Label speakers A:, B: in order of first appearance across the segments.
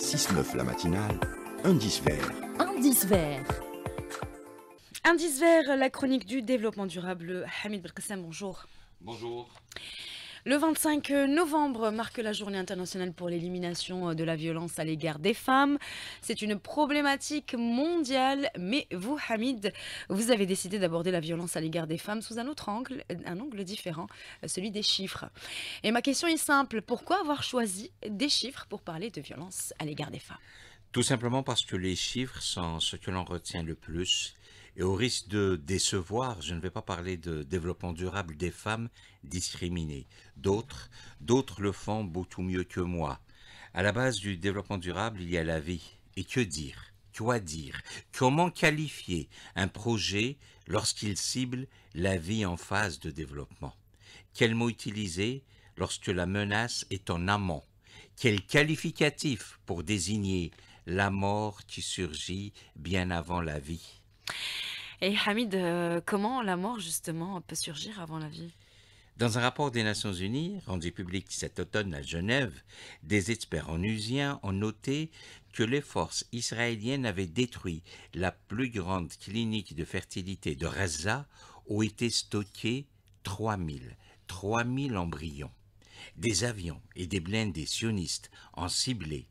A: 6-9 la matinale, indice vert.
B: Indice vert. Indice vert, la chronique du développement durable. Hamid Belkacem, bonjour. Bonjour. Le 25 euh, novembre marque la journée internationale pour l'élimination euh, de la violence à l'égard des femmes. C'est une problématique mondiale, mais vous, Hamid, vous avez décidé d'aborder la violence à l'égard des femmes sous un autre angle, un angle différent, euh, celui des chiffres. Et ma question est simple, pourquoi avoir choisi des chiffres pour parler de violence à l'égard des femmes
A: Tout simplement parce que les chiffres sont ce que l'on retient le plus et au risque de décevoir, je ne vais pas parler de développement durable des femmes discriminées. D'autres, d'autres le font beaucoup mieux que moi. À la base du développement durable, il y a la vie. Et que dire Quoi dire Comment qualifier un projet lorsqu'il cible la vie en phase de développement Quel mot utiliser lorsque la menace est en amont Quel qualificatif pour désigner la mort qui surgit bien avant la vie
B: et Hamid, euh, comment la mort justement peut surgir avant la vie
A: dans un rapport des Nations Unies rendu public cet automne à Genève, des experts onusiens ont noté que les forces israéliennes avaient détruit la plus grande clinique de fertilité de Gaza où étaient stockés 3000, 3000 embryons. Des avions et des blindés sionistes ont ciblé,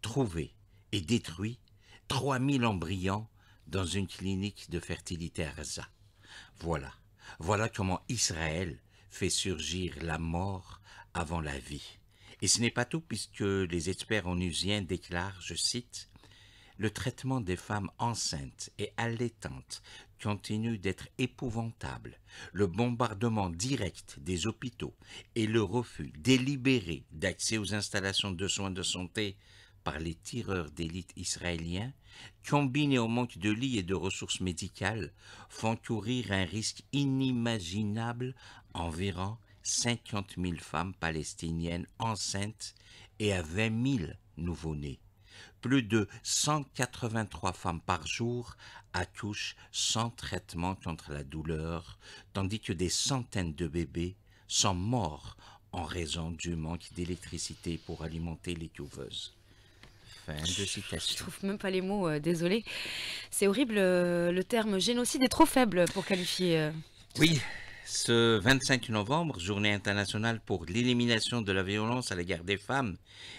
A: trouvé et détruit 3000 embryons dans une clinique de fertilité à Voilà, voilà comment Israël fait surgir la mort avant la vie. Et ce n'est pas tout puisque les experts onusiens déclarent, je cite, le traitement des femmes enceintes et allaitantes continue d'être épouvantable. Le bombardement direct des hôpitaux et le refus délibéré d'accès aux installations de soins de santé par les tireurs d'élite israéliens, combinés au manque de lits et de ressources médicales, font courir un risque inimaginable environ 50 000 femmes palestiniennes enceintes et à 20 000 nouveau-nés. Plus de 183 femmes par jour accouchent sans traitement contre la douleur, tandis que des centaines de bébés sont morts en raison du manque d'électricité pour alimenter les couveuses. Fin de Je trouve
B: même pas les mots, euh, désolé. C'est horrible, euh, le terme génocide est trop faible pour qualifier. Euh.
A: oui, ce 25 novembre, journée internationale pour l'élimination de la violence à l'égard des femmes,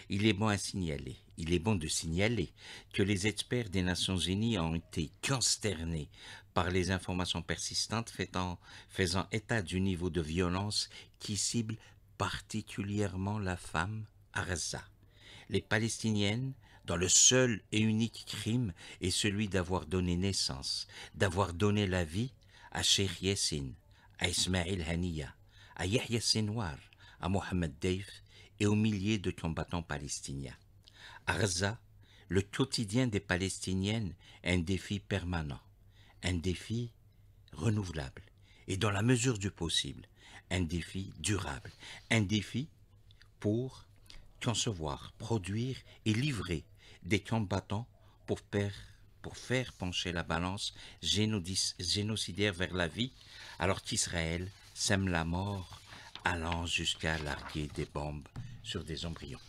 A: il est bon à signaler. Il est bon de signaler que les experts des Nations Unies ont été consternés par les informations persistantes faisant, faisant état du niveau de violence qui cible particulièrement la femme Arza. Les Palestiniennes dans le seul et unique crime est celui d'avoir donné naissance, d'avoir donné la vie à Sheikh Yassin, à Ismail Haniya, à Yahya Sinwar, à Mohamed Deif et aux milliers de combattants palestiniens. Arza, le quotidien des Palestiniennes est un défi permanent, un défi renouvelable et dans la mesure du possible, un défi durable, un défi pour concevoir, produire et livrer des combattants pour, faire pencher la balance génocidaire vers la vie, alors qu'Israël sème la mort allant jusqu'à larguer des bombes sur des embryons.